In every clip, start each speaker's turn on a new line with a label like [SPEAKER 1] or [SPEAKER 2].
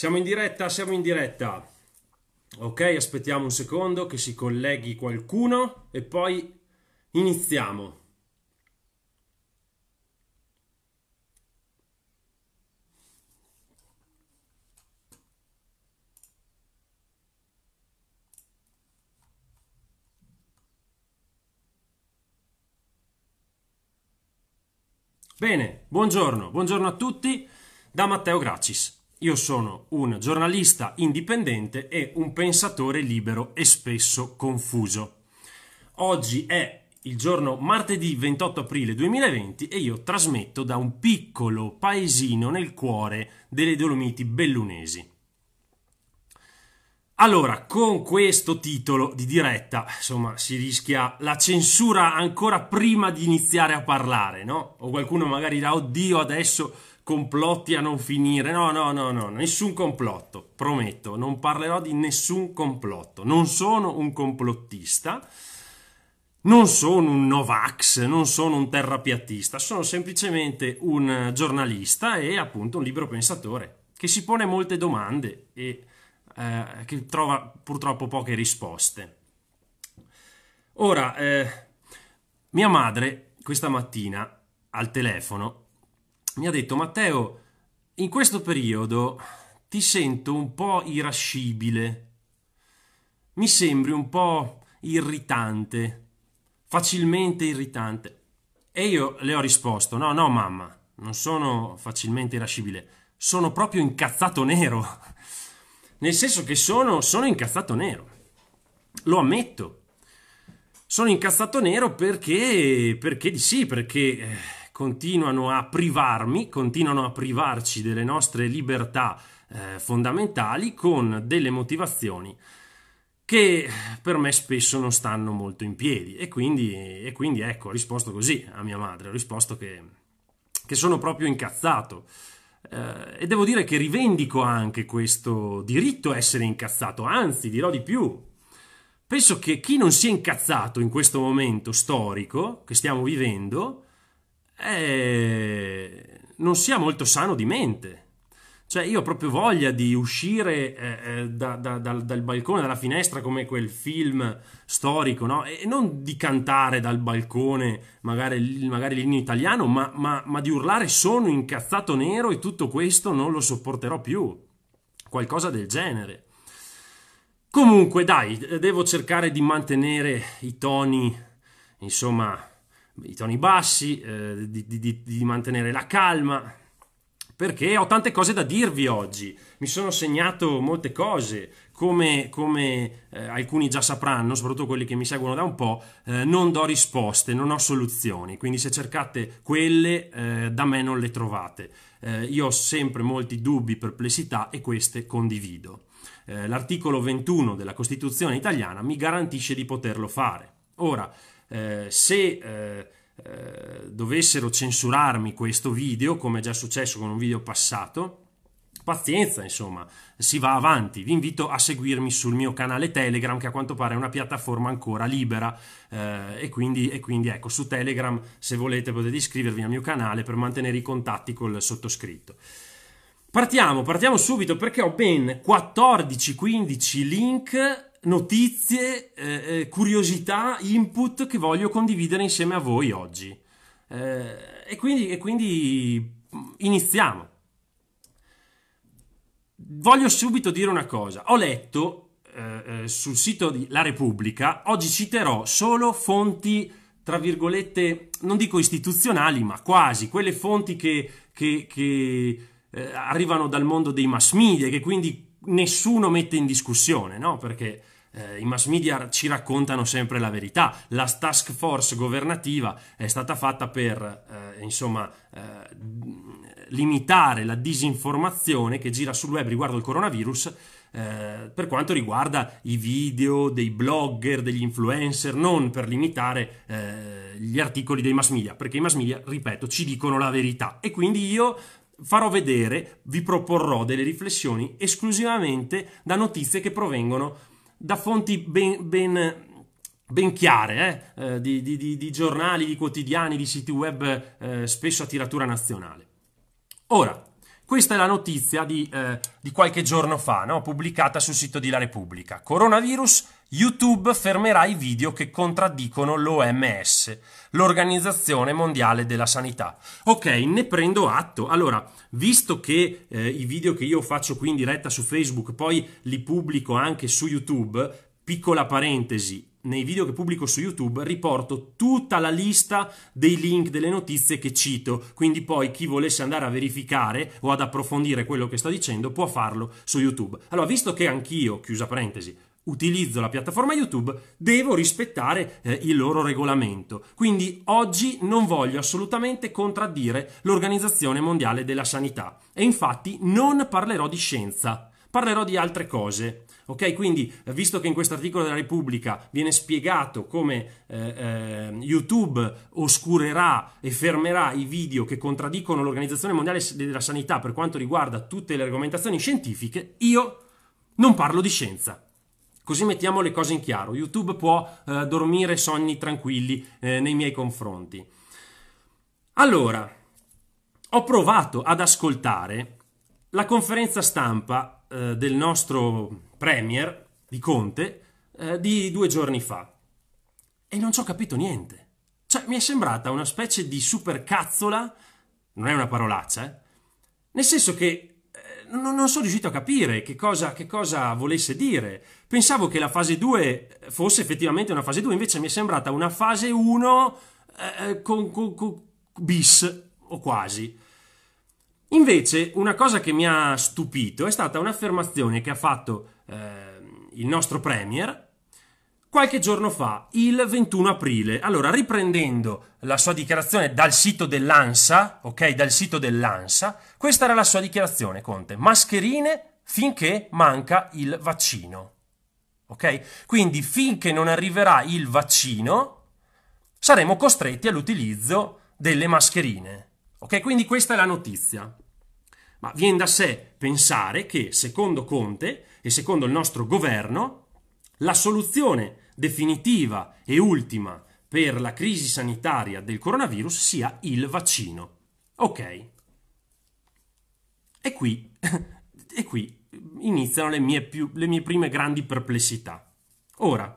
[SPEAKER 1] Siamo in diretta, siamo in diretta. Ok, aspettiamo un secondo che si colleghi qualcuno e poi iniziamo. Bene, buongiorno, buongiorno a tutti da Matteo Gracis. Io sono un giornalista indipendente e un pensatore libero e spesso confuso. Oggi è il giorno martedì 28 aprile 2020 e io trasmetto da un piccolo paesino nel cuore delle Dolomiti bellunesi. Allora, con questo titolo di diretta, insomma, si rischia la censura ancora prima di iniziare a parlare, no? O qualcuno magari dirà, oddio, adesso complotti a non finire. No, no, no, no, nessun complotto, prometto, non parlerò di nessun complotto. Non sono un complottista, non sono un Novax, non sono un terrapiattista, sono semplicemente un giornalista e appunto un libero pensatore che si pone molte domande e eh, che trova purtroppo poche risposte. Ora, eh, mia madre questa mattina al telefono mi ha detto Matteo, in questo periodo ti sento un po' irascibile, mi sembri un po' irritante, facilmente irritante. E io le ho risposto, no, no mamma, non sono facilmente irascibile, sono proprio incazzato nero. Nel senso che sono, sono incazzato nero, lo ammetto. Sono incazzato nero perché, perché di sì, perché eh, continuano a privarmi, continuano a privarci delle nostre libertà eh, fondamentali con delle motivazioni che per me spesso non stanno molto in piedi. E quindi, e quindi ecco, ho risposto così a mia madre, ho risposto che, che sono proprio incazzato. Eh, e devo dire che rivendico anche questo diritto a essere incazzato, anzi dirò di più, Penso che chi non si è incazzato in questo momento storico che stiamo vivendo eh, non sia molto sano di mente. Cioè, io ho proprio voglia di uscire eh, eh, da, da, dal, dal, balcone, dalla finestra, come quel film storico, no? E non di cantare dal balcone, magari, magari l'inno italiano, ma, ma, ma di urlare sono incazzato nero e tutto questo non lo sopporterò più. Qualcosa del genere. Comunque, dai, devo cercare di mantenere i toni, insomma, i toni bassi, eh, di, di, di mantenere la calma, perché ho tante cose da dirvi oggi. Mi sono segnato molte cose, come, come eh, alcuni già sapranno, soprattutto quelli che mi seguono da un po', eh, non do risposte, non ho soluzioni, quindi se cercate quelle eh, da me non le trovate. Eh, io ho sempre molti dubbi, perplessità e queste condivido. Eh, l'articolo 21 della Costituzione italiana mi garantisce di poterlo fare. Ora, eh, se eh, eh, dovessero censurarmi questo video, come è già successo con un video passato, pazienza, insomma, si va avanti. Vi invito a seguirmi sul mio canale Telegram, che a quanto pare è una piattaforma ancora libera. Eh, e, quindi, e, quindi, ecco, su Telegram, se volete, potete iscrivervi al mio canale per mantenere i contatti col sottoscritto. Partiamo, partiamo subito perché ho ben 14-15 link notizie, eh, eh, curiosità, input che voglio condividere insieme a voi oggi. Eh, e, quindi, e quindi mm, iniziamo. Voglio subito dire una cosa. Ho letto eh, eh, sul sito di La Repubblica, oggi citerò solo fonti, tra virgolette, non dico istituzionali, ma quasi, quelle fonti che, che, che eh, arrivano dal mondo dei mass media, che quindi nessuno mette in discussione, no? Perché eh, I mass media ci raccontano sempre la verità. La task force governativa è stata fatta per, eh, insomma, eh, limitare la disinformazione che gira sul web riguardo il coronavirus. Eh, per quanto riguarda i video dei blogger, degli influencer, non per limitare eh, gli articoli dei mass media, perché i mass media, ripeto, ci dicono la verità e quindi io farò vedere, vi proporrò delle riflessioni esclusivamente da notizie che provengono da fonti ben, ben ben chiare, eh? Eh, di, di, di, giornali, di quotidiani, di siti web eh, spesso a tiratura nazionale. Ora, questa è la notizia di, eh, di qualche giorno fa, no? pubblicata sul sito di La Repubblica. Coronavirus YouTube fermerà i video che contraddicono l'OMS, l'Organizzazione Mondiale della Sanità. Ok, ne prendo atto. Allora, visto che eh, i video che io faccio qui in diretta su Facebook poi li pubblico anche su YouTube, piccola parentesi, nei video che pubblico su YouTube riporto tutta la lista dei link delle notizie che cito, quindi poi chi volesse andare a verificare o ad approfondire quello che sto dicendo può farlo su YouTube. Allora, visto che anch'io, chiusa parentesi, utilizzo la piattaforma YouTube, devo rispettare eh, il loro regolamento. Quindi oggi non voglio assolutamente contraddire l'Organizzazione Mondiale della Sanità e infatti non parlerò di scienza, parlerò di altre cose. Ok, quindi eh, visto che in questo articolo della Repubblica viene spiegato come eh, eh, YouTube oscurerà e fermerà i video che contraddicono l'Organizzazione Mondiale della Sanità per quanto riguarda tutte le argomentazioni scientifiche, io non parlo di scienza. Così mettiamo le cose in chiaro. YouTube può eh, dormire sonni tranquilli eh, nei miei confronti. Allora, ho provato ad ascoltare la conferenza stampa eh, del nostro Premier di Conte eh, di due giorni fa e non ci ho capito niente. Cioè, mi è sembrata una specie di supercazzola, non è una parolaccia, eh, nel senso che non, non sono riuscito a capire che cosa, che cosa volesse dire. Pensavo che la fase 2 fosse effettivamente una fase 2, invece mi è sembrata una fase 1 eh, eh, con, con, con bis o quasi. Invece, una cosa che mi ha stupito è stata un'affermazione che ha fatto eh, il nostro Premier qualche giorno fa, il 21 aprile. Allora, riprendendo la sua dichiarazione dal sito dell'ANSA, ok, dal sito dell'ANSA, questa era la sua dichiarazione, Conte. Mascherine finché manca il vaccino. Ok? Quindi finché non arriverà il vaccino, saremo costretti all'utilizzo delle mascherine. Ok? Quindi questa è la notizia. Ma viene da sé pensare che, secondo Conte e secondo il nostro governo, la soluzione definitiva e ultima per la crisi sanitaria del coronavirus sia il vaccino. Ok. E qui, e qui iniziano le mie, più, le mie prime grandi perplessità. Ora,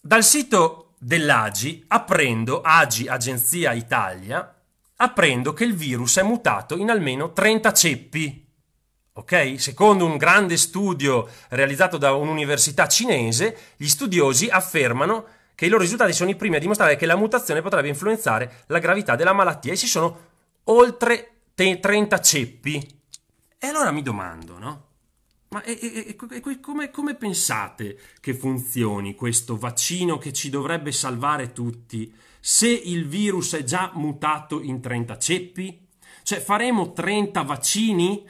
[SPEAKER 1] Dal sito dell'AGI apprendo, AGI Agenzia Italia, apprendo che il virus è mutato in almeno 30 ceppi. Ok? Secondo un grande studio realizzato da un'università cinese, gli studiosi affermano che i loro risultati sono i primi a dimostrare che la mutazione potrebbe influenzare la gravità della malattia e ci sono oltre 30 ceppi. E allora mi domando, no? Ma e, e, e, come, come pensate che funzioni questo vaccino che ci dovrebbe salvare tutti se il virus è già mutato in 30 ceppi? Cioè faremo 30 vaccini?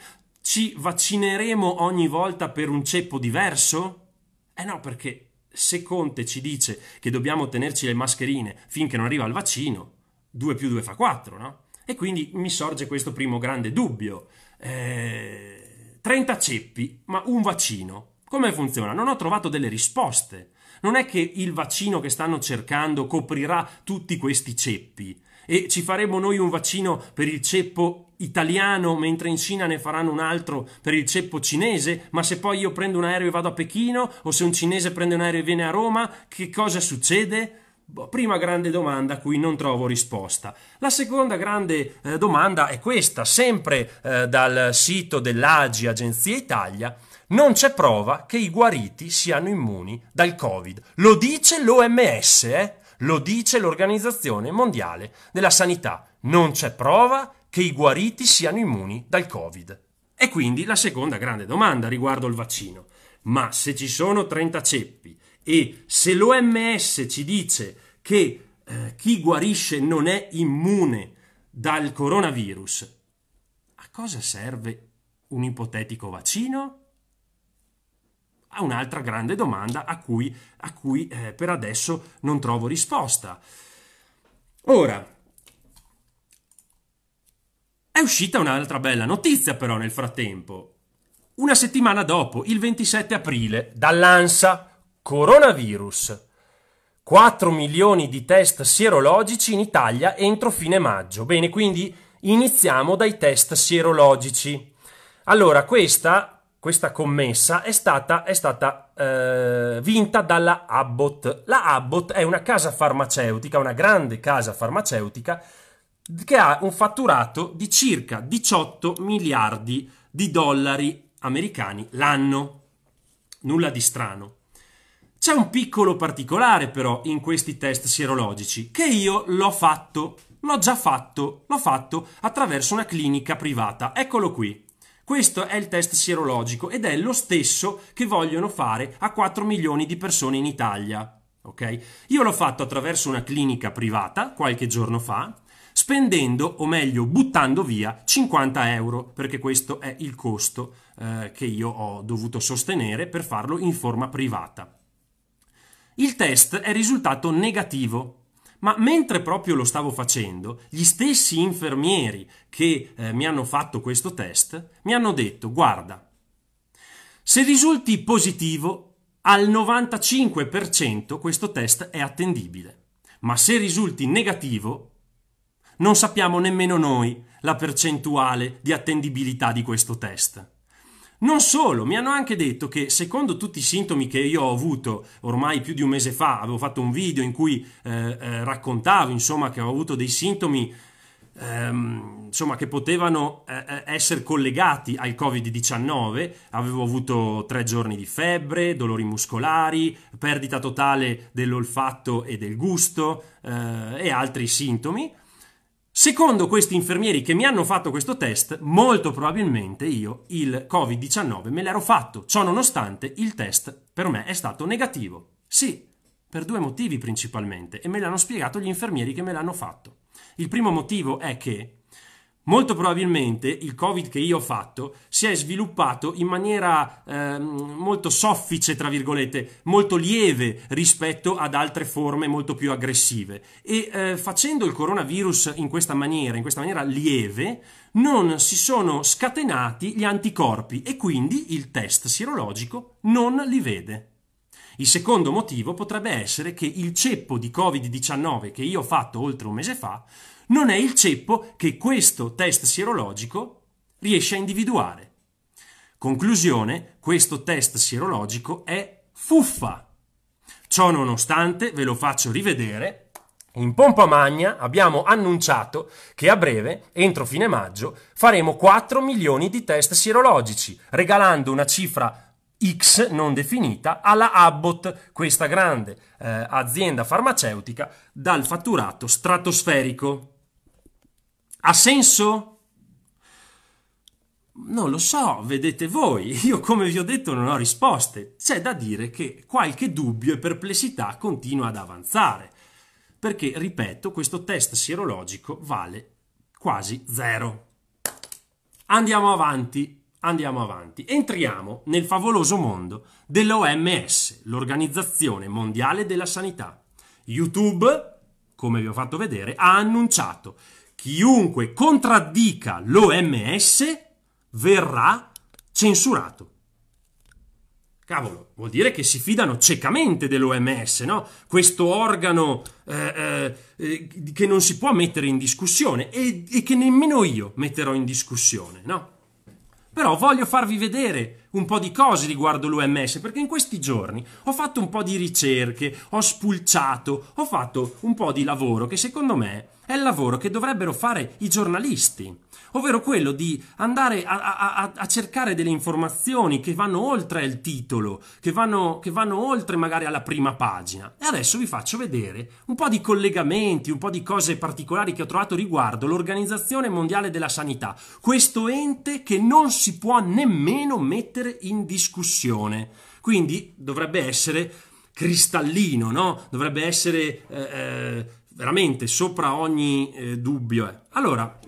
[SPEAKER 1] ci vaccineremo ogni volta per un ceppo diverso? Eh no, perché se Conte ci dice che dobbiamo tenerci le mascherine finché non arriva il vaccino, 2 più 2 fa 4, no? E quindi mi sorge questo primo grande dubbio. Eh, 30 ceppi, ma un vaccino. Come funziona? Non ho trovato delle risposte. Non è che il vaccino che stanno cercando coprirà tutti questi ceppi e ci faremo noi un vaccino per il ceppo italiano mentre in Cina ne faranno un altro per il ceppo cinese, ma se poi io prendo un aereo e vado a Pechino o se un cinese prende un aereo e viene a Roma, che cosa succede? Boh, prima grande domanda a cui non trovo risposta. La seconda grande eh, domanda è questa, sempre eh, dal sito dell'AGI Agenzia Italia. Non c'è prova che i guariti siano immuni dal Covid. Lo dice l'OMS, eh? lo dice l'Organizzazione Mondiale della Sanità. Non c'è prova che che i guariti siano immuni dal Covid. E quindi la seconda grande domanda riguardo il vaccino. Ma se ci sono 30 ceppi e se l'OMS ci dice che eh, chi guarisce non è immune dal coronavirus, a cosa serve un ipotetico vaccino? Ha un'altra grande domanda a cui, a cui eh, per adesso non trovo risposta. Ora, è uscita un'altra bella notizia però nel frattempo. Una settimana dopo, il 27 aprile, dall'ANSA, coronavirus. 4 milioni di test sierologici in Italia entro fine maggio. Bene, quindi iniziamo dai test sierologici. Allora, questa, questa commessa è stata, è stata eh, vinta dalla Abbott. La Abbott è una casa farmaceutica, una grande casa farmaceutica, che ha un fatturato di circa 18 miliardi di dollari americani l'anno. Nulla di strano. C'è un piccolo particolare però in questi test sierologici che io l'ho fatto, l'ho già fatto, l'ho fatto attraverso una clinica privata. Eccolo qui. Questo è il test sierologico ed è lo stesso che vogliono fare a 4 milioni di persone in Italia. Ok? Io l'ho fatto attraverso una clinica privata qualche giorno fa spendendo, o meglio buttando via, 50 euro, perché questo è il costo eh, che io ho dovuto sostenere per farlo in forma privata. Il test è risultato negativo, ma mentre proprio lo stavo facendo, gli stessi infermieri che eh, mi hanno fatto questo test mi hanno detto, guarda, se risulti positivo, al 95% questo test è attendibile, ma se risulti negativo, non sappiamo nemmeno noi la percentuale di attendibilità di questo test. Non solo, mi hanno anche detto che secondo tutti i sintomi che io ho avuto ormai più di un mese fa, avevo fatto un video in cui eh, eh, raccontavo insomma che ho avuto dei sintomi ehm, insomma che potevano eh, eh essere collegati al Covid-19, avevo avuto tre giorni di febbre, dolori muscolari, perdita totale dell'olfatto e del gusto eh, e altri sintomi Secondo questi infermieri che mi hanno fatto questo test, molto probabilmente io il Covid-19 me l'ero fatto, ciò nonostante il test per me è stato negativo. Sì, per due motivi principalmente, e me l'hanno spiegato gli infermieri che me l'hanno fatto. Il primo motivo è che Molto probabilmente il Covid che io ho fatto si è sviluppato in maniera eh, molto soffice, tra virgolette, molto lieve rispetto ad altre forme molto più aggressive. E eh, facendo il coronavirus in questa maniera, in questa maniera lieve, non si sono scatenati gli anticorpi e quindi il test sirologico non li vede. Il secondo motivo potrebbe essere che il ceppo di Covid-19 che io ho fatto oltre un mese fa non è il ceppo che questo test sierologico riesce a individuare. Conclusione, questo test sierologico è fuffa. Ciò nonostante, ve lo faccio rivedere in pompa magna abbiamo annunciato che a breve, entro fine maggio, faremo 4 milioni di test sierologici, regalando una cifra X non definita alla Abbott, questa grande eh, azienda farmaceutica dal fatturato stratosferico. Ha senso? Non lo so, vedete voi, io come vi ho detto non ho risposte. C'è da dire che qualche dubbio e perplessità continua ad avanzare, perché, ripeto, questo test sierologico vale quasi zero. Andiamo avanti. Andiamo avanti. Entriamo nel favoloso mondo dell'OMS, l'Organizzazione Mondiale della Sanità. YouTube, come vi ho fatto vedere, ha annunciato chiunque contraddica l'OMS verrà censurato. Cavolo, vuol dire che si fidano ciecamente dell'OMS, no? Questo organo eh, eh, eh, che non si può mettere in discussione e, e che nemmeno io metterò in discussione, no? Però voglio farvi vedere un po' di cose riguardo l'OMS, perché in questi giorni ho fatto un po' di ricerche, ho spulciato, ho fatto un po' di lavoro che secondo me è il lavoro che dovrebbero fare i giornalisti ovvero quello di andare a, a, a cercare delle informazioni che vanno oltre il titolo, che vanno, che vanno oltre magari alla prima pagina. E adesso vi faccio vedere un po' di collegamenti, un po' di cose particolari che ho trovato riguardo l'Organizzazione Mondiale della Sanità, questo ente che non si può nemmeno mettere in discussione. Quindi dovrebbe essere cristallino, no? Dovrebbe essere eh, eh veramente sopra ogni eh, dubbio. Eh. Allora,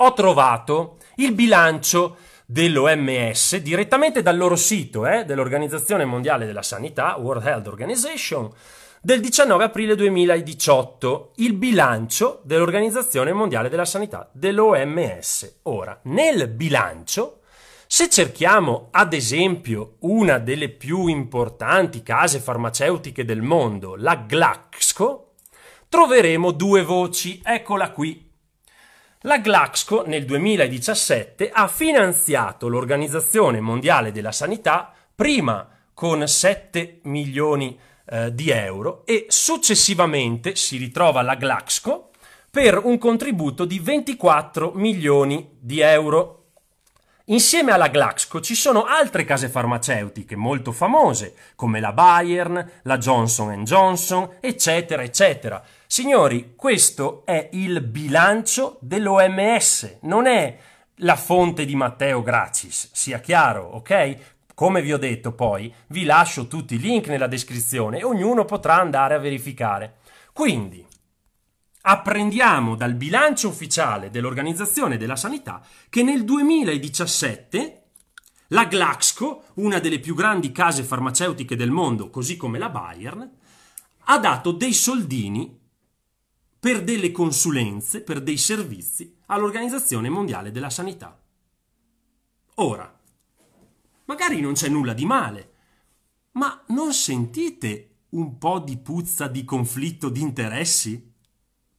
[SPEAKER 1] ho trovato il bilancio dell'OMS direttamente dal loro sito, eh, dell'Organizzazione Mondiale della Sanità, World Health Organization, del 19 aprile 2018, il bilancio dell'Organizzazione Mondiale della Sanità, dell'OMS. Ora, nel bilancio, se cerchiamo ad esempio una delle più importanti case farmaceutiche del mondo, la Glaxco, troveremo due voci, eccola qui, la Glaxco nel 2017 ha finanziato l'Organizzazione Mondiale della Sanità prima con 7 milioni eh, di euro e successivamente si ritrova la Glaxco per un contributo di 24 milioni di euro. Insieme alla Glaxco ci sono altre case farmaceutiche molto famose come la Bayern, la Johnson Johnson, eccetera, eccetera. Signori, questo è il bilancio dell'OMS, non è la fonte di Matteo Gracis, sia chiaro, ok? Come vi ho detto poi, vi lascio tutti i link nella descrizione e ognuno potrà andare a verificare. Quindi, apprendiamo dal bilancio ufficiale dell'Organizzazione della Sanità che nel 2017 la Glaxco, una delle più grandi case farmaceutiche del mondo, così come la Bayern, ha dato dei soldini per delle consulenze, per dei servizi all'Organizzazione Mondiale della Sanità. Ora, magari non c'è nulla di male, ma non sentite un po' di puzza di conflitto di interessi?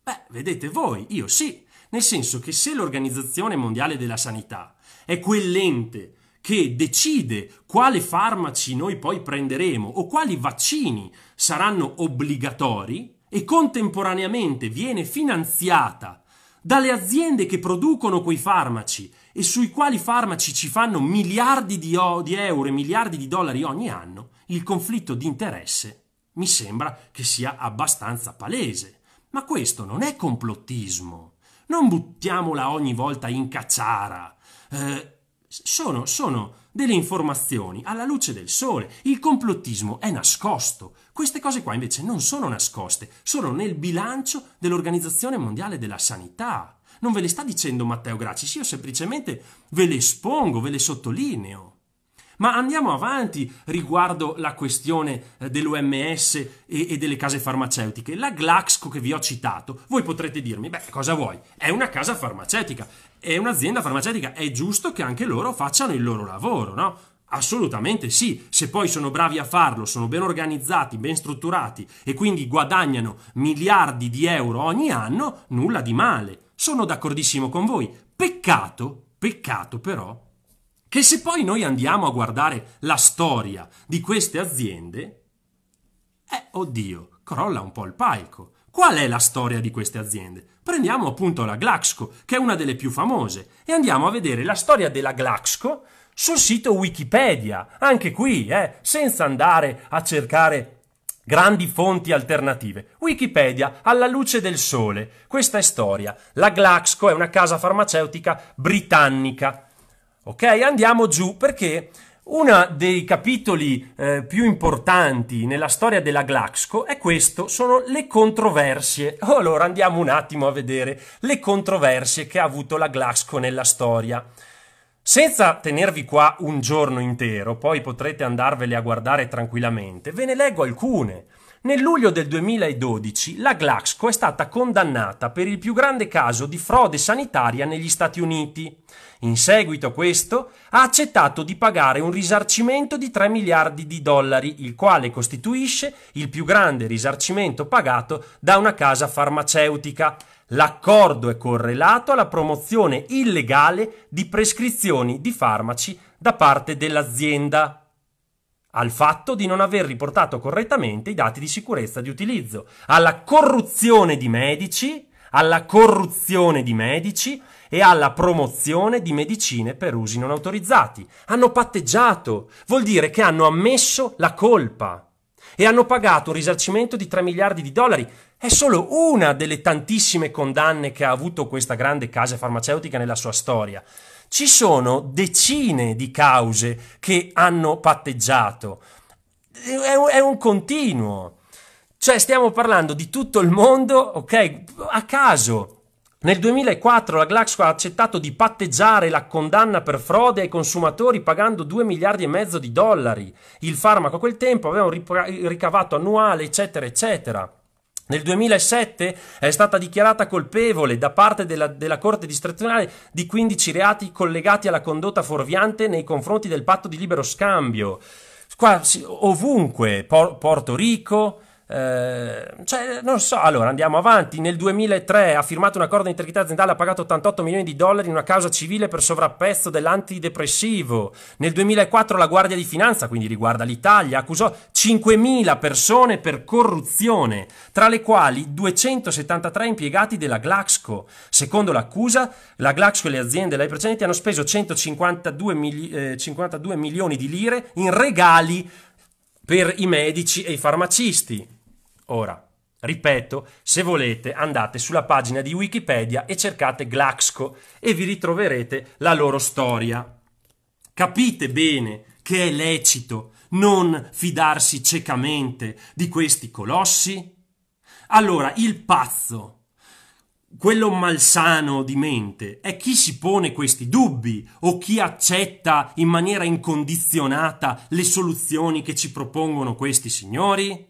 [SPEAKER 1] Beh, vedete voi, io sì, nel senso che se l'Organizzazione Mondiale della Sanità è quell'ente che decide quali farmaci noi poi prenderemo o quali vaccini saranno obbligatori, e contemporaneamente viene finanziata dalle aziende che producono quei farmaci e sui quali farmaci ci fanno miliardi di, di euro e miliardi di dollari ogni anno, il conflitto di interesse mi sembra che sia abbastanza palese. Ma questo non è complottismo. Non buttiamola ogni volta in cacciara. Eh, sono, sono delle informazioni alla luce del sole. Il complottismo è nascosto. Queste cose qua invece non sono nascoste, sono nel bilancio dell'Organizzazione Mondiale della Sanità. Non ve le sta dicendo Matteo Gracis, io semplicemente ve le espongo, ve le sottolineo. Ma andiamo avanti riguardo la questione eh, dell'OMS e, delle case farmaceutiche. La Glaxco che vi ho citato, voi potrete dirmi, beh, cosa vuoi? È una casa farmaceutica è un'azienda farmaceutica, è giusto che anche loro facciano il loro lavoro, no? Assolutamente sì, se poi sono bravi a farlo, sono ben organizzati, ben strutturati e quindi guadagnano miliardi di euro ogni anno, nulla di male. Sono d'accordissimo con voi. Peccato, peccato però, che se poi noi andiamo a guardare la storia di queste aziende, eh, oddio, crolla un po' il palco. Qual è la storia di queste aziende? prendiamo appunto la Glaxco, che è una delle più famose, e andiamo a vedere la storia della Glaxco sul sito Wikipedia, anche qui, eh, senza andare a cercare grandi fonti alternative. Wikipedia alla luce del sole. Questa è storia. La Glaxco è una casa farmaceutica britannica. Ok, andiamo giù perché uno dei capitoli eh, più importanti nella storia della Glaxco è questo, sono le controversie. Oh, allora andiamo un attimo a vedere le controversie che ha avuto la Glaxco nella storia. Senza tenervi qua un giorno intero, poi potrete andarvele a guardare tranquillamente, ve ne leggo alcune. Nel luglio del 2012 la Glaxco è stata condannata per il più grande caso di frode sanitaria negli Stati Uniti. In seguito a questo, ha accettato di pagare un risarcimento di 3 miliardi di dollari, il quale costituisce il più grande risarcimento pagato da una casa farmaceutica. L'accordo è correlato alla promozione illegale di prescrizioni di farmaci da parte dell'azienda al fatto di non aver riportato correttamente i dati di sicurezza di utilizzo, alla corruzione di medici, alla corruzione di medici, e alla promozione di medicine per usi non autorizzati. Hanno patteggiato, vuol dire che hanno ammesso la colpa e hanno pagato un risarcimento di 3 miliardi di dollari. È solo una delle tantissime condanne che ha avuto questa grande casa farmaceutica nella sua storia. Ci sono decine di cause che hanno patteggiato. È un, continuo. Cioè stiamo parlando di tutto il mondo, ok? A caso, nel 2004 la Glaxo ha accettato di patteggiare la condanna per frode ai consumatori pagando 2 miliardi e mezzo di dollari. Il farmaco a quel tempo aveva un ricavato annuale, eccetera, eccetera. Nel 2007 è stata dichiarata colpevole da parte della, della, Corte Distrazionale di 15 reati collegati alla condotta fuorviante nei confronti del patto di libero scambio. Qua, ovunque, Por- Porto Rico, eh, cioè, non so, allora andiamo avanti. Nel 2003 ha firmato un accordo di integrità aziendale, ha pagato 88 milioni di dollari in una causa civile per sovrappeso dell'antidepressivo. Nel 2004 la Guardia di Finanza, quindi riguarda l'Italia, accusò 5.000 persone per corruzione, tra le quali 273 impiegati della Glaxco. Secondo l'accusa, la Glaxco e le aziende lei precedenti hanno speso 152 mili- eh, 52 milioni di lire in regali per i medici e i farmacisti. Ora, ripeto, se volete andate sulla pagina di Wikipedia e cercate Glaxco e vi ritroverete la loro storia. Capite bene che è lecito non fidarsi ciecamente di questi colossi? Allora, il pazzo quello malsano di mente è chi si pone questi dubbi o chi accetta in maniera incondizionata le soluzioni che ci propongono questi signori?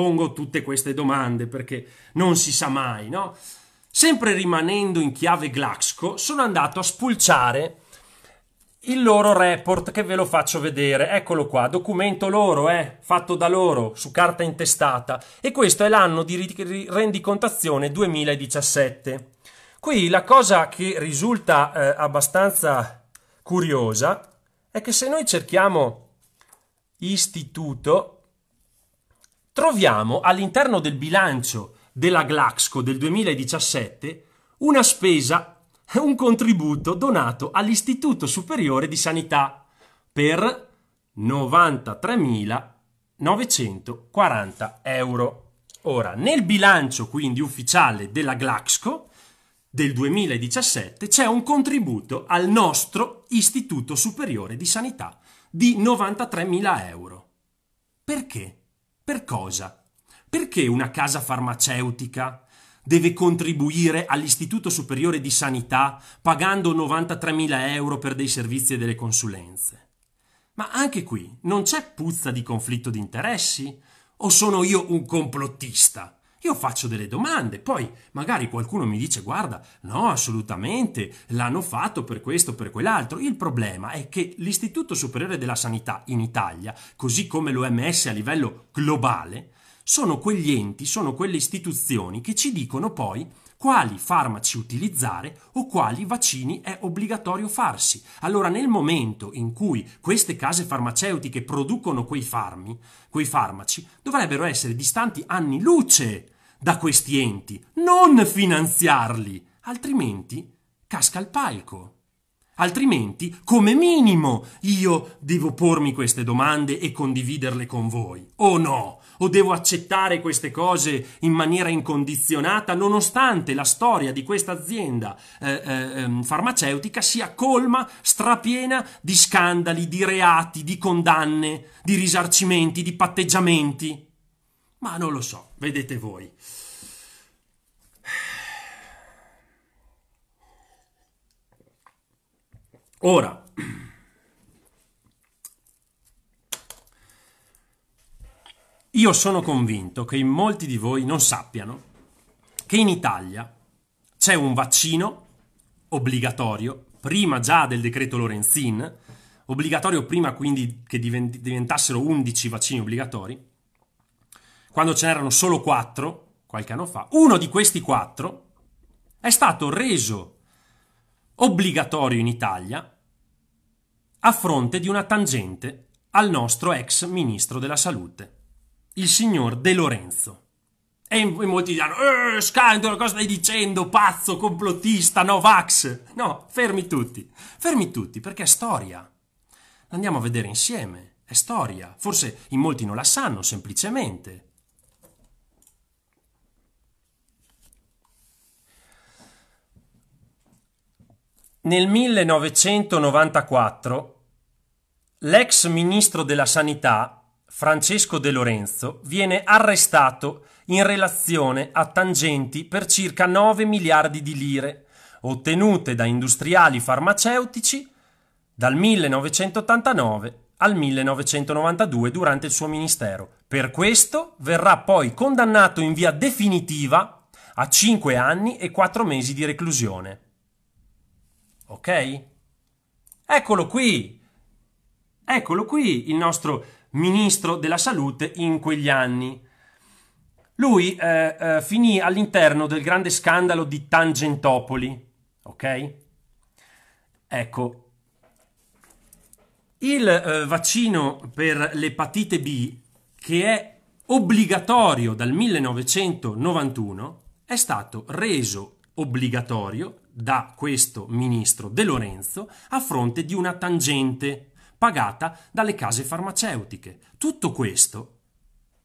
[SPEAKER 1] pongo tutte queste domande perché non si sa mai, no? Sempre rimanendo in chiave Glaxco, sono andato a spulciare il loro report che ve lo faccio vedere. Eccolo qua, documento loro, eh, fatto da loro su carta intestata e questo è l'anno di rendicontazione 2017. Qui la cosa che risulta eh, abbastanza curiosa è che se noi cerchiamo istituto troviamo all'interno del bilancio della Glaxco del 2017 una spesa, un contributo donato all'Istituto Superiore di Sanità per 93.940 euro. Ora, nel bilancio quindi ufficiale della Glaxco del 2017 c'è un contributo al nostro Istituto Superiore di Sanità di 93.000 euro. Perché? Per cosa? Perché una casa farmaceutica deve contribuire all'Istituto Superiore di Sanità pagando 93.000 euro per dei servizi e delle consulenze? Ma anche qui non c'è puzza di conflitto di interessi? O sono io un complottista? Io faccio delle domande, poi magari qualcuno mi dice guarda, no, assolutamente, l'hanno fatto per questo, per quell'altro. Il problema è che l'Istituto Superiore della Sanità in Italia, così come l'OMS a livello globale, sono quegli enti, sono quelle istituzioni che ci dicono poi quali farmaci utilizzare o quali vaccini è obbligatorio farsi. Allora nel momento in cui queste case farmaceutiche producono quei, farmi, quei farmaci, dovrebbero essere distanti anni luce da questi enti, non finanziarli, altrimenti casca il palco. Altrimenti, come minimo, io devo pormi queste domande e condividerle con voi. O no? o devo accettare queste cose in maniera incondizionata nonostante la storia di questa azienda eh, eh, ehm, farmaceutica sia colma, strapiena di scandali, di reati, di condanne, di risarcimenti, di patteggiamenti? Ma non lo so, vedete voi. Ora, Io sono convinto che in molti di voi non sappiano che in Italia c'è un vaccino obbligatorio, prima già del decreto Lorenzin, obbligatorio prima quindi che diventassero 11 vaccini obbligatori, quando ce n'erano solo 4 qualche anno fa, uno di questi 4 è stato reso obbligatorio in Italia a fronte di una tangente al nostro ex ministro della salute il signor De Lorenzo. E molti diranno, eh, scandalo, cosa stai dicendo, pazzo, complottista, no, vax. No, fermi tutti, fermi tutti, perché è storia. Andiamo a vedere insieme, è storia. Forse in molti non la sanno, semplicemente. Nel 1994 l'ex ministro della Sanità Francesco De Lorenzo viene arrestato in relazione a tangenti per circa 9 miliardi di lire ottenute da industriali farmaceutici dal 1989 al 1992 durante il suo ministero. Per questo verrà poi condannato in via definitiva a 5 anni e 4 mesi di reclusione. Ok? Eccolo qui! Eccolo qui il nostro ministro della salute in quegli anni. Lui eh, eh, finì all'interno del grande scandalo di Tangentopoli, ok? Ecco, il eh, vaccino per l'epatite B, che è obbligatorio dal 1991, è stato reso obbligatorio da questo ministro De Lorenzo a fronte di una tangente pagata dalle case farmaceutiche. Tutto questo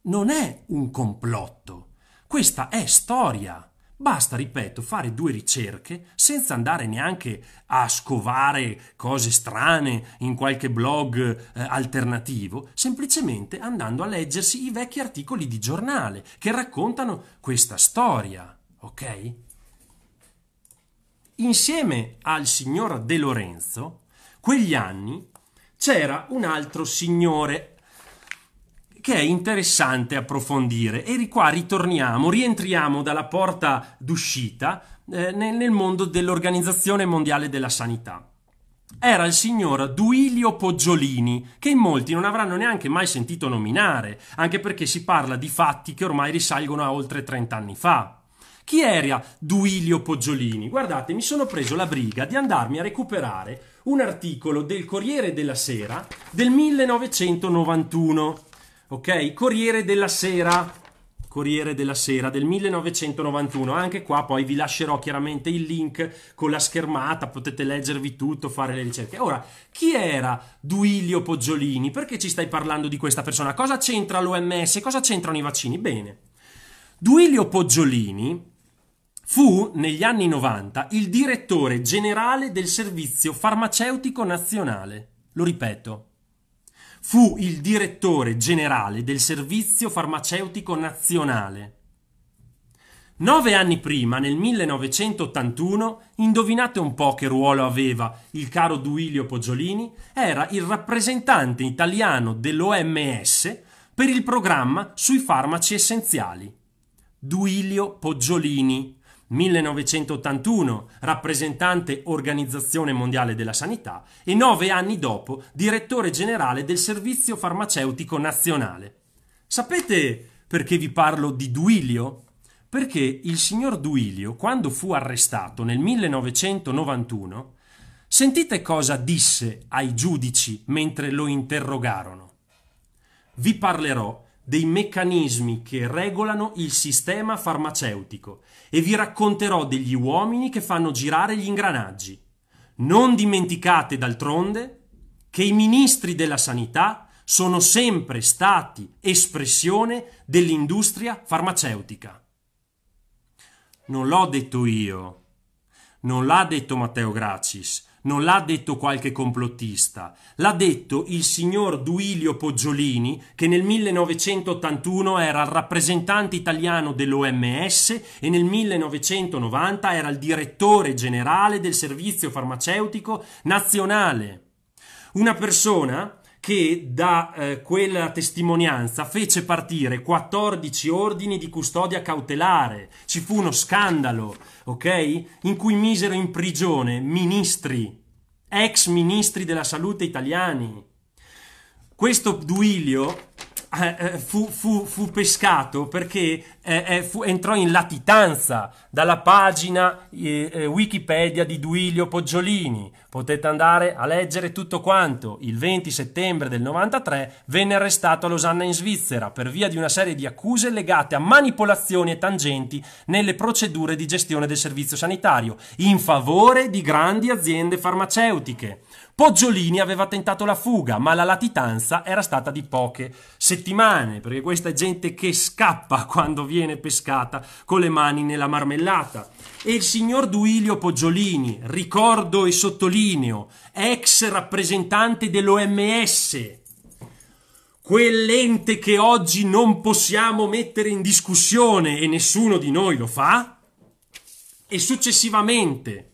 [SPEAKER 1] non è un complotto, questa è storia. Basta, ripeto, fare due ricerche senza andare neanche a scovare cose strane in qualche blog eh, alternativo, semplicemente andando a leggersi i vecchi articoli di giornale che raccontano questa storia, ok? Insieme al signor De Lorenzo, quegli anni c'era un altro signore che è interessante approfondire e qua ritorniamo, rientriamo dalla porta d'uscita eh, nel, nel mondo dell'Organizzazione Mondiale della Sanità era il signor Duilio Poggiolini, che in molti non avranno neanche mai sentito nominare, anche perché si parla di fatti che ormai risalgono a oltre 30 anni fa. Chi era Duilio Poggiolini? Guardate, mi sono preso la briga di andarmi a recuperare un articolo del Corriere della Sera del 1991. Ok? Corriere della Sera. Corriere della Sera del 1991. Anche qua poi vi lascerò chiaramente il link con la schermata, potete leggervi tutto, fare le ricerche. Ora, chi era Duilio Poggiolini? Perché ci stai parlando di questa persona? Cosa c'entra l'OMS? Cosa c'entrano i vaccini? Bene. Duilio Poggiolini Fu negli anni 90 il direttore generale del Servizio Farmaceutico Nazionale. Lo ripeto. Fu il direttore generale del Servizio Farmaceutico Nazionale. Nove anni prima, nel 1981, indovinate un po' che ruolo aveva il caro Duilio Poggiolini, era il rappresentante italiano dell'OMS per il programma sui farmaci essenziali. Duilio Poggiolini, 1981 rappresentante Organizzazione Mondiale della Sanità e nove anni dopo direttore generale del Servizio Farmaceutico Nazionale. Sapete perché vi parlo di Duilio? Perché il signor Duilio, quando fu arrestato nel 1991, sentite cosa disse ai giudici mentre lo interrogarono. Vi parlerò dei meccanismi che regolano il sistema farmaceutico e vi racconterò degli uomini che fanno girare gli ingranaggi. Non dimenticate d'altronde che i ministri della sanità sono sempre stati espressione dell'industria farmaceutica. Non l'ho detto io, non l'ha detto Matteo Gracis, non l'ha detto qualche complottista, l'ha detto il signor Duilio Poggiolini che nel 1981 era il rappresentante italiano dell'OMS e nel 1990 era il direttore generale del Servizio Farmaceutico Nazionale. Una persona che da eh, quella testimonianza fece partire 14 ordini di custodia cautelare. Ci fu uno scandalo ok? In cui misero in prigione ministri, ex ministri della salute italiani. Questo Duilio eh, eh, fu, fu, fu, pescato perché eh, eh fu, entrò in latitanza dalla pagina eh, eh, Wikipedia di Duilio Poggiolini. Potete andare a leggere tutto quanto. Il 20 settembre del 93 venne arrestato a Losanna in Svizzera per via di una serie di accuse legate a manipolazioni e tangenti nelle procedure di gestione del servizio sanitario in favore di grandi aziende farmaceutiche. Poggiolini aveva tentato la fuga, ma la latitanza era stata di poche settimane, perché questa è gente che scappa quando viene pescata con le mani nella marmellata. Cappellata e il signor Duilio Poggiolini, ricordo e sottolineo, ex rappresentante dell'OMS, quell'ente che oggi non possiamo mettere in discussione e nessuno di noi lo fa, e successivamente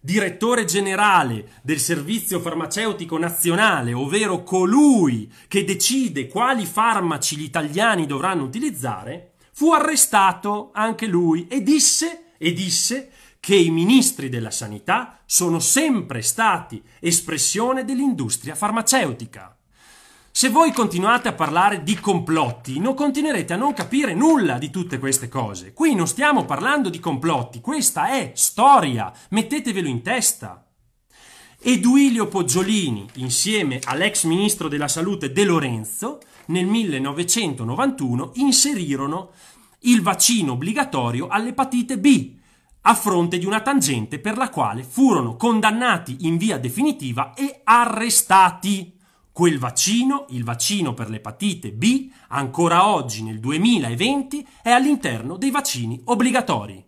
[SPEAKER 1] direttore generale del Servizio Farmaceutico Nazionale, ovvero colui che decide quali farmaci gli italiani dovranno utilizzare, fu arrestato anche lui e disse, e disse che i ministri della sanità sono sempre stati espressione dell'industria farmaceutica. Se voi continuate a parlare di complotti, non continuerete a non capire nulla di tutte queste cose. Qui non stiamo parlando di complotti, questa è storia, mettetevelo in testa e Duilio Poggiolini, insieme all'ex ministro della salute De Lorenzo, nel 1991 inserirono il vaccino obbligatorio all'epatite B, a fronte di una tangente per la quale furono condannati in via definitiva e arrestati. Quel vaccino, il vaccino per l'epatite B, ancora oggi nel 2020 è all'interno dei vaccini obbligatori.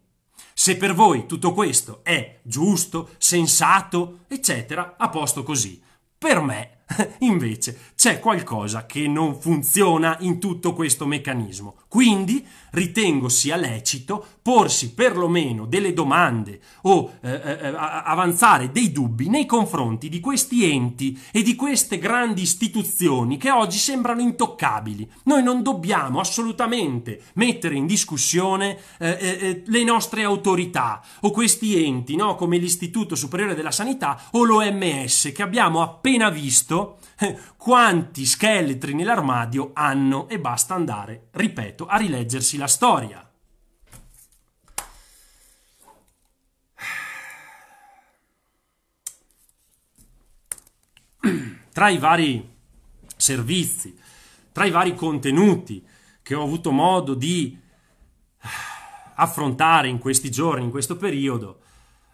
[SPEAKER 1] Se per voi tutto questo è giusto, sensato, eccetera, a posto così. Per me Invece c'è qualcosa che non funziona in tutto questo meccanismo. Quindi ritengo sia lecito porsi perlomeno delle domande o eh, eh, eh avanzare dei dubbi nei confronti di questi enti e di queste grandi istituzioni che oggi sembrano intoccabili. Noi non dobbiamo assolutamente mettere in discussione eh, eh, eh le nostre autorità o questi enti, no? come l'Istituto Superiore della Sanità o l'OMS che abbiamo appena visto quanti scheletri nell'armadio hanno e basta andare, ripeto, a rileggersi la storia. Tra i vari servizi, tra i vari contenuti che ho avuto modo di affrontare in questi giorni, in questo periodo,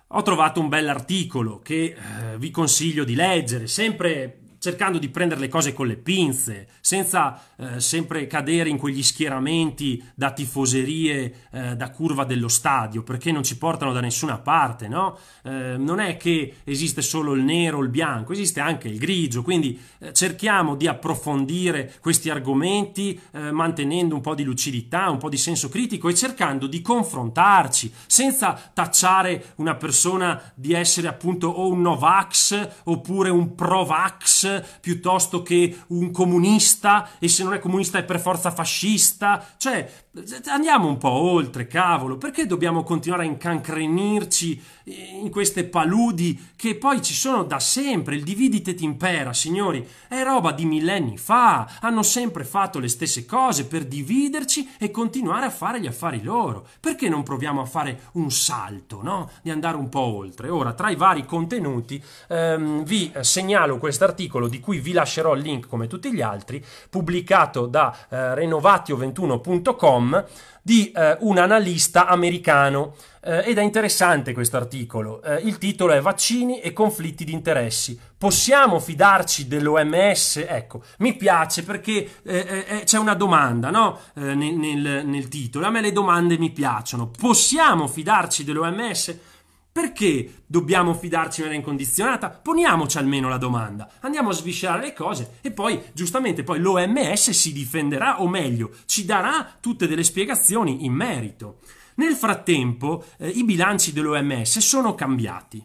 [SPEAKER 1] ho trovato un bell'articolo che eh, vi consiglio di leggere, sempre cercando di prendere le cose con le pinze, senza eh, sempre cadere in quegli schieramenti da tifoserie eh, da curva dello stadio, perché non ci portano da nessuna parte, no? Eh, non è che esiste solo il nero, il bianco, esiste anche il grigio, quindi eh, cerchiamo di approfondire questi argomenti eh, mantenendo un po' di lucidità, un po' di senso critico e cercando di confrontarci, senza tacciare una persona di essere appunto o un Novax oppure un Provax piuttosto che un comunista e se non è comunista è per forza fascista. Cioè, andiamo un po' oltre, cavolo, perché dobbiamo continuare a incancrenirci in queste paludi che poi ci sono da sempre, il dividite impera, signori, è roba di millenni fa, hanno sempre fatto le stesse cose per dividerci e continuare a fare gli affari loro. Perché non proviamo a fare un salto, no? Di andare un po' oltre. Ora, tra i vari contenuti ehm, vi eh, segnalo questo articolo di cui vi lascerò il link come tutti gli altri, pubblicato da eh, renovatio21.com di eh, un analista americano eh, ed è interessante questo articolo. Eh, il titolo è Vaccini e conflitti di interessi. Possiamo fidarci dell'OMS? Ecco, mi piace perché eh, eh, eh, c'è una domanda no? nel, nel, nel titolo. A me le domande mi piacciono. Possiamo fidarci dell'OMS? Perché dobbiamo fidarci in maniera incondizionata? Poniamoci almeno la domanda. Andiamo a sviscerare le cose e poi, giustamente, poi l'OMS si difenderà, o meglio, ci darà tutte delle spiegazioni in merito. Nel frattempo, eh, i bilanci dell'OMS sono cambiati.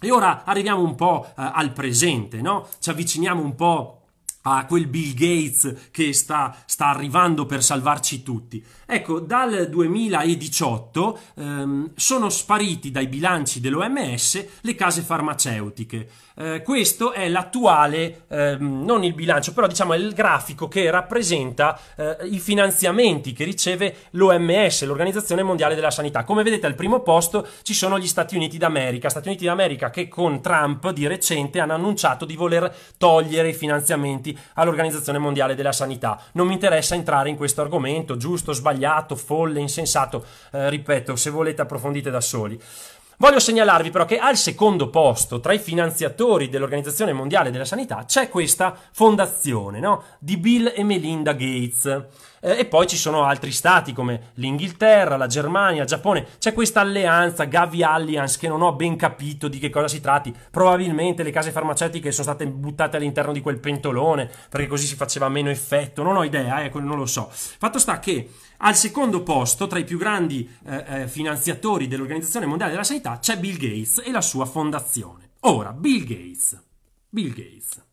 [SPEAKER 1] E ora arriviamo un po' eh, al presente, no? Ci avviciniamo un po' a quel Bill Gates che sta, sta, arrivando per salvarci tutti. Ecco, dal 2018 ehm, sono spariti dai bilanci dell'OMS le case farmaceutiche. Eh, questo è l'attuale, ehm, non il bilancio, però diciamo è il grafico che rappresenta eh, i finanziamenti che riceve l'OMS, l'Organizzazione Mondiale della Sanità. Come vedete al primo posto ci sono gli Stati Uniti d'America, Stati Uniti d'America che con Trump di recente hanno annunciato di voler togliere i finanziamenti all'Organizzazione Mondiale della Sanità. Non mi interessa entrare in questo argomento, giusto, sbagliato, folle, insensato, eh, ripeto, se volete approfondite da soli. Voglio segnalarvi però che al secondo posto tra i finanziatori dell'Organizzazione Mondiale della Sanità c'è questa fondazione no? di Bill e Melinda Gates eh, e poi ci sono altri stati come l'Inghilterra, la Germania, il Giappone. C'è questa alleanza Gavi Alliance che non ho ben capito di che cosa si tratti. Probabilmente le case farmaceutiche sono state buttate all'interno di quel pentolone perché così si faceva meno effetto. Non ho idea, eh, non lo so. Fatto sta che al secondo posto, tra i più grandi eh, eh, finanziatori dell'Organizzazione Mondiale della Sanità, c'è Bill Gates e la sua fondazione. Ora, Bill Gates. Bill Gates.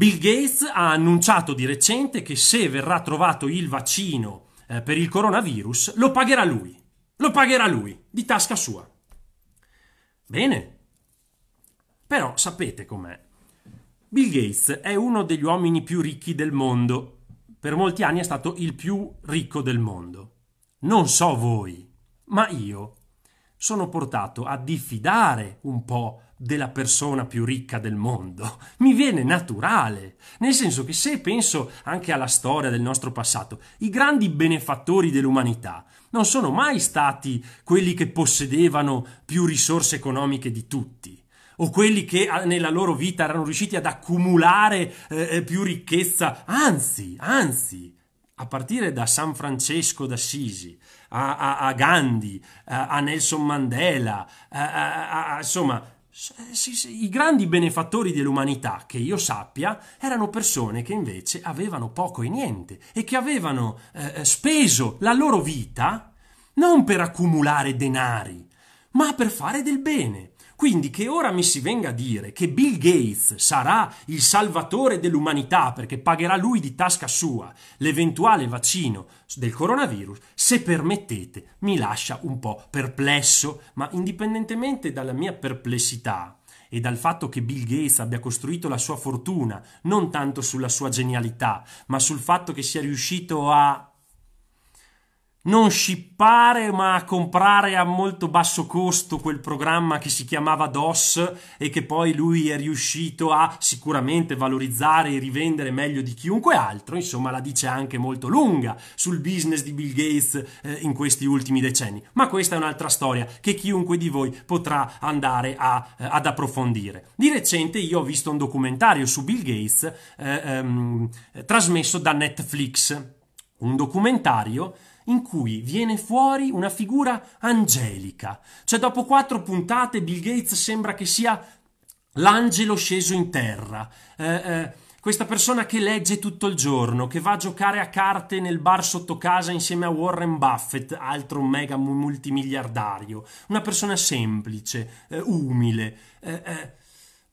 [SPEAKER 1] Bill Gates ha annunciato di recente che se verrà trovato il vaccino eh, per il coronavirus, lo pagherà lui. Lo pagherà lui, di tasca sua. Bene. Però sapete com'è. Bill Gates è uno degli uomini più ricchi del mondo. Per molti anni è stato il più ricco del mondo. Non so voi, ma io sono portato a diffidare un po' della persona più ricca del mondo. Mi viene naturale, nel senso che se penso anche alla storia del nostro passato, i grandi benefattori dell'umanità non sono mai stati quelli che possedevano più risorse economiche di tutti o quelli che nella loro vita erano riusciti ad accumulare eh, eh, più ricchezza, anzi, anzi, a partire da San Francesco d'Assisi, a, a, a Gandhi, a, a, Nelson Mandela, a, insomma, eh, I grandi benefattori dell'umanità, che io sappia, erano persone che invece avevano poco e niente e che avevano eh, eh speso la loro vita non per accumulare denari, ma per fare del bene. Quindi che ora mi si venga a dire che Bill Gates sarà il salvatore dell'umanità perché pagherà lui di tasca sua l'eventuale vaccino del coronavirus, se permettete, mi lascia un po' perplesso, ma indipendentemente dalla mia perplessità e dal fatto che Bill Gates abbia costruito la sua fortuna non tanto sulla sua genialità, ma sul fatto che sia riuscito a non shippare ma comprare a molto basso costo quel programma che si chiamava DOS e che poi lui è riuscito a sicuramente valorizzare e rivendere meglio di chiunque altro, insomma la dice anche molto lunga sul business di Bill Gates eh, in questi ultimi decenni, ma questa è un'altra storia che chiunque di voi potrà andare a, eh, ad approfondire. Di recente io ho visto un documentario su Bill Gates eh, ehm, trasmesso da Netflix, un documentario in cui viene fuori una figura angelica. Cioè dopo quattro puntate Bill Gates sembra che sia l'angelo sceso in terra. Eh, eh, questa persona che legge tutto il giorno, che va a giocare a carte nel bar sotto casa insieme a Warren Buffett, altro mega multimiliardario, una persona semplice, eh, umile, eh, eh,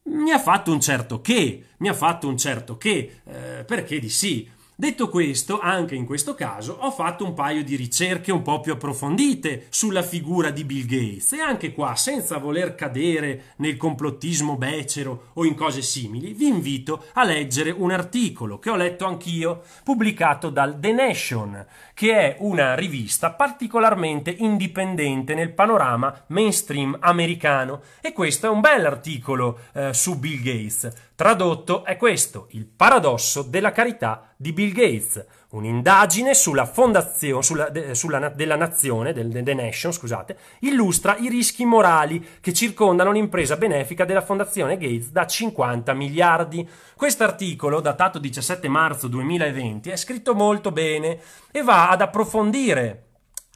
[SPEAKER 1] mi ha fatto un certo che, mi ha fatto un certo che, eh, perché di sì, Detto questo, anche in questo caso ho fatto un paio di ricerche un po' più approfondite sulla figura di Bill Gates e anche qua, senza voler cadere nel complottismo becero o in cose simili, vi invito a leggere un articolo che ho letto anch'io, pubblicato dal The Nation che è una rivista particolarmente indipendente nel panorama mainstream americano. E questo è un bel articolo eh, su Bill Gates. Tradotto è questo, il paradosso della carità di Bill Gates Un'indagine sulla fondazione sulla, de, sulla, della nazione, del, de, de Nation, scusate, illustra i rischi morali che circondano l'impresa benefica della fondazione Gates da 50 miliardi. Quest'articolo, datato 17 marzo 2020, è scritto molto bene e va ad approfondire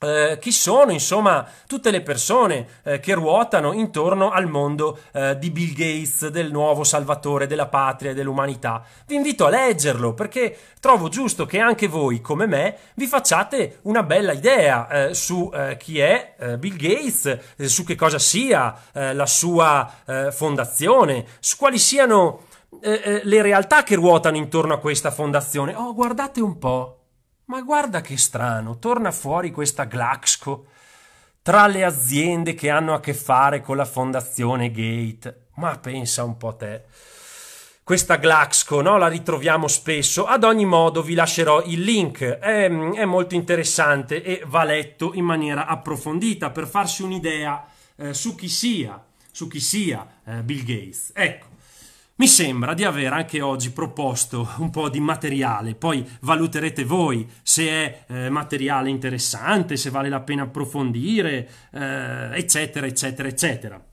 [SPEAKER 1] eh, chi sono insomma tutte le persone eh, che ruotano intorno al mondo eh, di Bill Gates, del nuovo salvatore della patria e dell'umanità. Vi invito a leggerlo perché trovo giusto che anche voi, come me, vi facciate una bella idea eh, su eh, chi è eh, Bill Gates, su che cosa sia la sua fondazione, su quali siano le realtà che ruotano intorno a questa fondazione. Oh, guardate un po'. Ma guarda che strano, torna fuori questa Glaxco tra le aziende che hanno a che fare con la fondazione Gate. Ma pensa un po' a te. Questa Glaxco no? la ritroviamo spesso. Ad ogni modo vi lascerò il link, è, è molto interessante e va letto in maniera approfondita per farsi un'idea eh, su chi sia, su chi sia eh, Bill Gates. Ecco. Mi sembra di aver anche oggi proposto un po' di materiale, poi valuterete voi se è eh, materiale interessante, se vale la pena approfondire, eh, eccetera, eccetera, eccetera.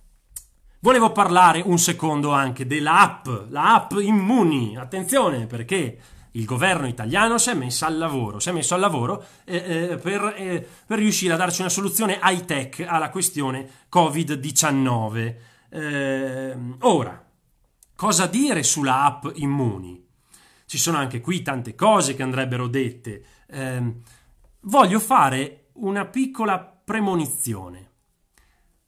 [SPEAKER 1] Volevo parlare un secondo anche dell'app, la app Immuni, attenzione perché il governo italiano si è messo al lavoro, si è messo al lavoro eh, eh, per, eh, per, riuscire a darci una soluzione high tech alla questione Covid-19. Ehm, ora, cosa dire sulla app Immuni. Ci sono anche qui tante cose che andrebbero dette. Eh, voglio fare una piccola premonizione.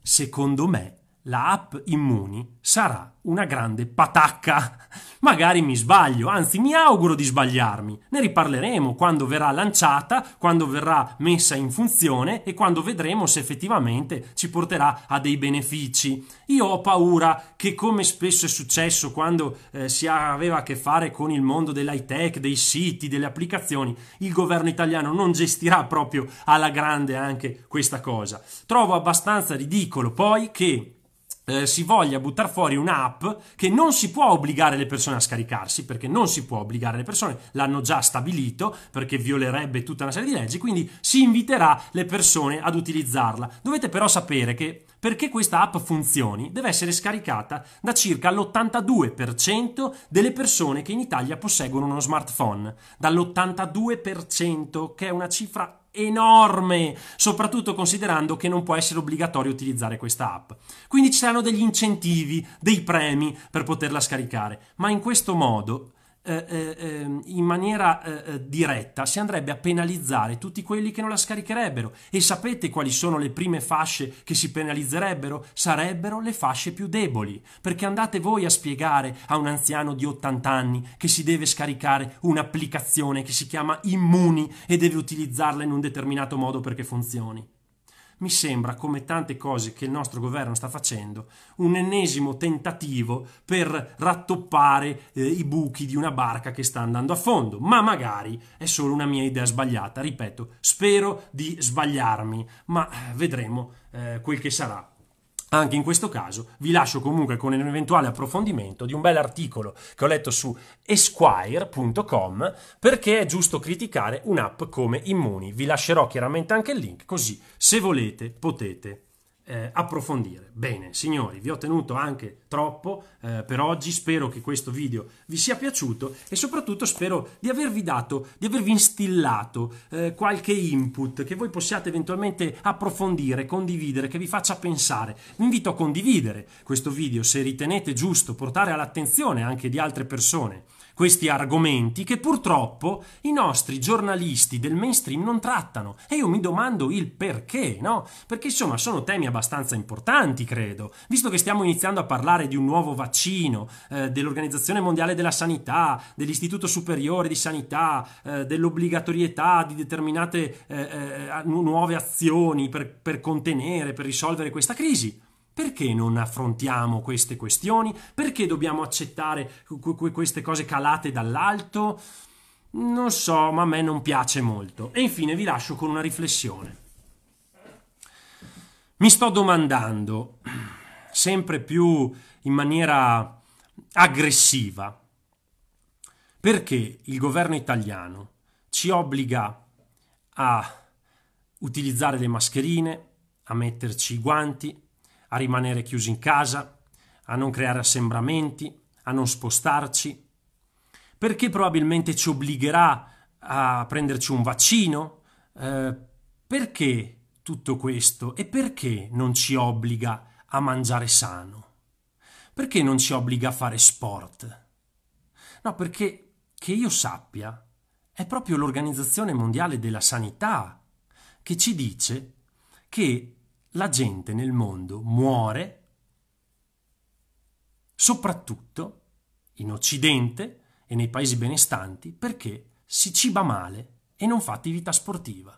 [SPEAKER 1] Secondo me la app Immuni sarà una grande patacca. Magari mi sbaglio, anzi mi auguro di sbagliarmi. Ne riparleremo quando verrà lanciata, quando verrà messa in funzione e quando vedremo se effettivamente ci porterà a dei benefici. Io ho paura che come spesso è successo quando eh, si aveva a che fare con il mondo dell'high tech, dei siti, delle applicazioni, il governo italiano non gestirà proprio alla grande anche questa cosa. Trovo abbastanza ridicolo poi che eh, si voglia buttare fuori un'app che non si può obbligare le persone a scaricarsi, perché non si può obbligare le persone, l'hanno già stabilito, perché violerebbe tutta una serie di leggi, quindi si inviterà le persone ad utilizzarla. Dovete però sapere che perché questa app funzioni deve essere scaricata da circa l'82% delle persone che in Italia posseggono uno smartphone, dall'82% che è una cifra enorme, soprattutto considerando che non può essere obbligatorio utilizzare questa app. Quindi ci saranno degli incentivi, dei premi per poterla scaricare, ma in questo modo eh, eh, ehm, in maniera eh, diretta si andrebbe a penalizzare tutti quelli che non la scaricherebbero e sapete quali sono le prime fasce che si penalizzerebbero? Sarebbero le fasce più deboli perché andate voi a spiegare a un anziano di 80 anni che si deve scaricare un'applicazione che si chiama Immuni e deve utilizzarla in un determinato modo perché funzioni mi sembra, come tante cose che il nostro governo sta facendo, un ennesimo tentativo per rattoppare eh, i buchi di una barca che sta andando a fondo. Ma magari è solo una mia idea sbagliata. Ripeto, spero di sbagliarmi, ma eh, vedremo eh, quel che sarà. Anche in questo caso vi lascio comunque con un eventuale approfondimento di un bel articolo che ho letto su esquire.com perché è giusto criticare un'app come Immuni. Vi lascerò chiaramente anche il link così se volete potete eh, approfondire. Bene, signori, vi ho tenuto anche troppo eh, per oggi, spero che questo video vi sia piaciuto e soprattutto spero di avervi dato, di avervi instillato eh, qualche input che voi possiate eventualmente approfondire, condividere, che vi faccia pensare. Vi invito a condividere questo video se ritenete giusto portare all'attenzione anche di altre persone questi argomenti che purtroppo i nostri giornalisti del mainstream non trattano e io mi domando il perché, no? Perché insomma sono temi abbastanza importanti, credo, visto che stiamo iniziando a parlare di un nuovo vaccino, eh, dell'Organizzazione Mondiale della Sanità, dell'Istituto Superiore di Sanità, eh, dell'obbligatorietà di determinate eh, eh, eh nuove azioni per, per contenere, per risolvere questa crisi. Perché non affrontiamo queste questioni? Perché dobbiamo accettare queste cose calate dall'alto? Non so, ma a me non piace molto. E infine vi lascio con una riflessione. Mi sto domandando, sempre più in maniera aggressiva, perché il governo italiano ci obbliga a utilizzare le mascherine, a metterci i guanti, a rimanere chiusi in casa, a non creare assembramenti, a non spostarci, perché probabilmente ci obbligherà a prenderci un vaccino. Eh, perché tutto questo e perché non ci obbliga a mangiare sano? Perché non ci obbliga a fare sport? No, perché che io sappia, è proprio l'Organizzazione Mondiale della Sanità che ci dice che la gente nel mondo muore soprattutto in Occidente e nei paesi benestanti perché si ciba male e non fa attività sportiva.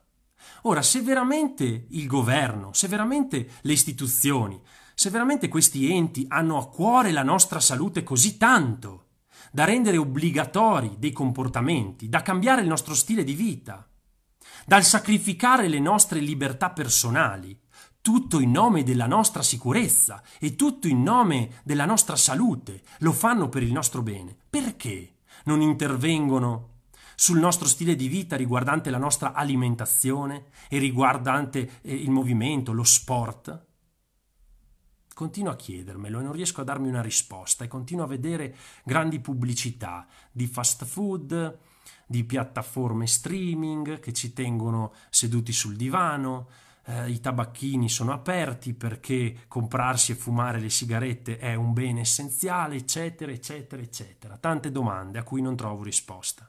[SPEAKER 1] Ora, se veramente il governo, se veramente le istituzioni, se veramente questi enti hanno a cuore la nostra salute così tanto da rendere obbligatori dei comportamenti, da cambiare il nostro stile di vita, dal sacrificare le nostre libertà personali, tutto in nome della nostra sicurezza e tutto in nome della nostra salute, lo fanno per il nostro bene. Perché non intervengono sul nostro stile di vita riguardante la nostra alimentazione e riguardante eh, il movimento, lo sport? Continuo a chiedermelo e non riesco a darmi una risposta e continuo a vedere grandi pubblicità di fast food, di piattaforme streaming che ci tengono seduti sul divano, eh, i tabacchini sono aperti perché comprarsi e fumare le sigarette è un bene essenziale, eccetera, eccetera, eccetera. Tante domande a cui non trovo risposta.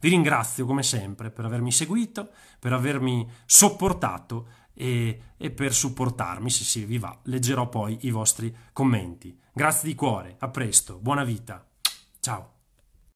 [SPEAKER 1] Vi ringrazio come sempre per avermi seguito, per avermi sopportato e, e per supportarmi, se si vi va, leggerò poi i vostri commenti. Grazie di cuore, a presto, buona vita, ciao.